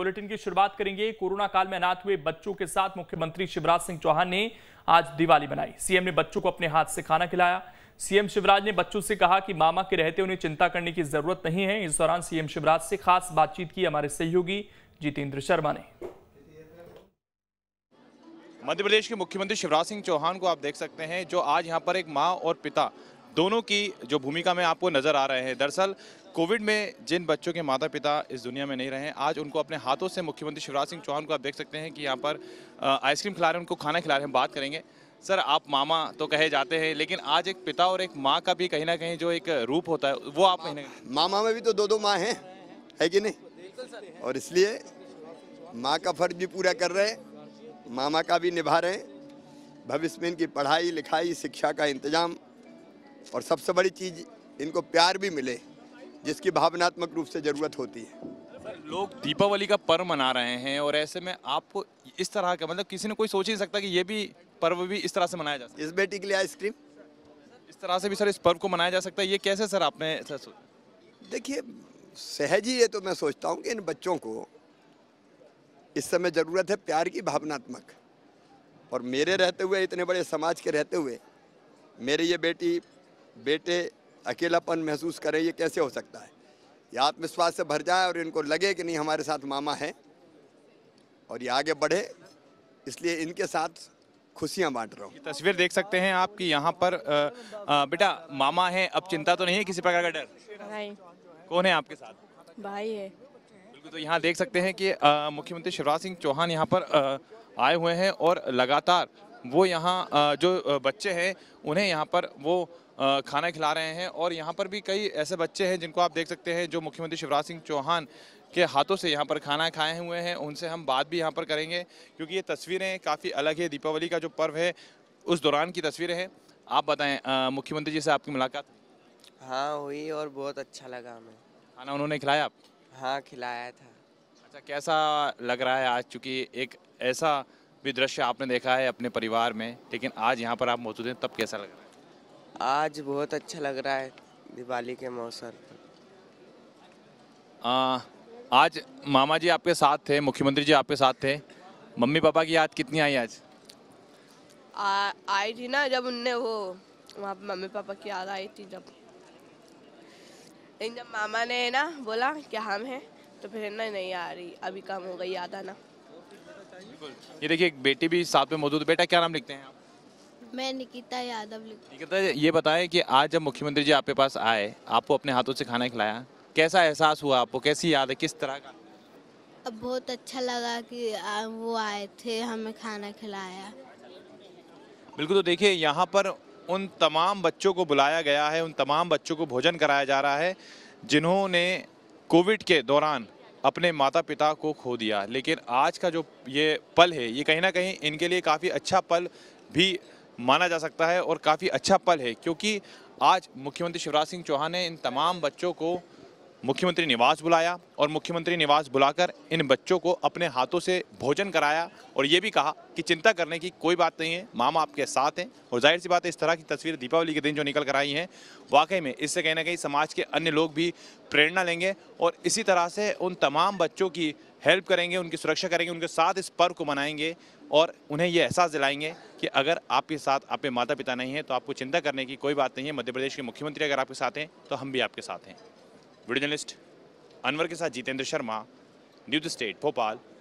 bulletin की शुरुआत करेंगे कोरोना काल में अनाथ हुए बच्चों के साथ मुख्यमंत्री शिवराज सिंह चौहान ने आज दिवाली मनाई सीएम ने बच्चों को अपने हाथ से खाना खिलाया सीएम शिवराज ने बच्चों से कहा कि मामा के रहते उन्हें चिंता करने की जरूरत नहीं है इस दौरान सीएम शिवराज से खास बातचीत की हमारे सहयोगी जितेंद्र शर्मा ने मध्य प्रदेश के मुख्यमंत्री शिवराज सिंह चौहान को आप देख सकते हैं जो आज यहाँ पर एक माँ और पिता दोनों की जो भूमिका में आपको नजर आ रहे हैं दरअसल कोविड में जिन बच्चों के माता पिता इस दुनिया में नहीं रहे आज उनको अपने हाथों से मुख्यमंत्री शिवराज सिंह चौहान को आप देख सकते हैं कि यहाँ पर आइसक्रीम खिला रहे हैं उनको खाना खिला रहे हैं हम बात करेंगे सर आप मामा तो कहे जाते हैं लेकिन आज एक पिता और एक माँ का भी कहीं ना कहीं जो एक रूप होता है वो आप कहीं मामा में भी तो दो दो माँ हैं है कि नहीं और इसलिए माँ का फर्ज भी पूरा कर रहे हैं मामा का भी निभा रहे हैं भविष्य में इनकी पढ़ाई लिखाई शिक्षा का इंतजाम और सबसे बड़ी चीज़ इनको प्यार भी मिले जिसकी भावनात्मक रूप से ज़रूरत होती है लोग दीपावली का पर्व मना रहे हैं और ऐसे में आपको इस तरह का मतलब किसी ने कोई सोच ही नहीं सकता कि ये भी पर्व भी इस तरह से मनाया जा सकता इस बेटी के लिए आइसक्रीम इस तरह से भी सर इस पर्व को मनाया जा सकता है ये कैसे सर आपने सर देखिए सहज ही ये तो मैं सोचता हूँ कि इन बच्चों को इस समय ज़रूरत है प्यार की भावनात्मक और मेरे रहते हुए इतने बड़े समाज के रहते हुए मेरे ये बेटी बेटे अकेलापन महसूस करें ये कैसे हो सकता है ये आत्मविश्वास से भर जाए और इनको लगे कि नहीं हमारे साथ मामा है और ये आगे बढ़े इसलिए इनके साथ खुशियां बांट रहा हूँ तस्वीर देख सकते हैं आप कि यहाँ पर बेटा मामा है अब चिंता तो नहीं है किसी प्रकार का डर नहीं कौन है आपके साथ भाई है बिल्कुल तो यहाँ देख सकते हैं कि मुख्यमंत्री शिवराज सिंह चौहान यहाँ पर आए हुए हैं और लगातार वो यहाँ जो बच्चे हैं उन्हें यहाँ पर वो खाना खिला रहे हैं और यहाँ पर भी कई ऐसे बच्चे हैं जिनको आप देख सकते हैं जो मुख्यमंत्री शिवराज सिंह चौहान के हाथों से यहाँ पर खाना खाए हुए हैं उनसे हम बात भी यहाँ पर करेंगे क्योंकि ये तस्वीरें काफ़ी अलग है दीपावली का जो पर्व है उस दौरान की तस्वीरें हैं आप बताएं मुख्यमंत्री जी से आपकी मुलाकात हाँ हुई और बहुत अच्छा लगा हमें खाना उन्होंने खिलाया आप हाँ खिलाया था अच्छा कैसा लग रहा है आज चूँकि एक ऐसा भी दृश्य आपने देखा है अपने परिवार में लेकिन आज यहाँ पर आप मौजूद हैं तब कैसा लग रहा है आज बहुत अच्छा लग रहा है दिवाली के मौसम पर आज मामा जी आपके साथ थे मुख्यमंत्री जी आपके साथ थे मम्मी पापा की याद कितनी आई आज आई थी ना जब उनने वो वहाँ पे मम्मी पापा की याद आई थी जब लेकिन जब मामा ने ना बोला कि हम हैं तो फिर ना नहीं आ रही अभी कम हो गई याद आना ये देखिए एक बेटी भी साथ में मौजूद बेटा क्या नाम लिखते हैं आप मैं निकिता यादव निकिता ये बताएं कि आज जब मुख्यमंत्री जी आपके पास आए आपको अपने हाथों से खाना खिलाया कैसा एहसास हुआ आपको कैसी याद है किस तरह का अब बहुत अच्छा लगा कि वो आए थे हमें खाना खिलाया बिल्कुल तो देखिए यहाँ पर उन तमाम बच्चों को बुलाया गया है उन तमाम बच्चों को भोजन कराया जा रहा है जिन्होंने कोविड के दौरान अपने माता पिता को खो दिया लेकिन आज का जो ये पल है ये कहीं ना कहीं इनके लिए काफ़ी अच्छा पल भी माना जा सकता है और काफ़ी अच्छा पल है क्योंकि आज मुख्यमंत्री शिवराज सिंह चौहान ने इन तमाम बच्चों को मुख्यमंत्री निवास बुलाया और मुख्यमंत्री निवास बुलाकर इन बच्चों को अपने हाथों से भोजन कराया और ये भी कहा कि चिंता करने की कोई बात नहीं है मामा आपके साथ हैं और जाहिर सी बात है इस तरह की तस्वीर दीपावली के दिन जो निकल कर आई हैं वाकई में इससे कहीं ना कहीं समाज के अन्य लोग भी प्रेरणा लेंगे और इसी तरह से उन तमाम बच्चों की हेल्प करेंगे उनकी सुरक्षा करेंगे उनके साथ इस पर्व को मनाएंगे और उन्हें ये एहसास दिलाएंगे कि अगर आपके साथ आपके माता पिता नहीं हैं तो आपको चिंता करने की कोई बात नहीं है मध्य प्रदेश के मुख्यमंत्री अगर आपके साथ हैं तो हम भी आपके साथ हैं वीडियो जर्नलिस्ट अनवर के साथ जितेंद्र शर्मा न्यूज स्टेट भोपाल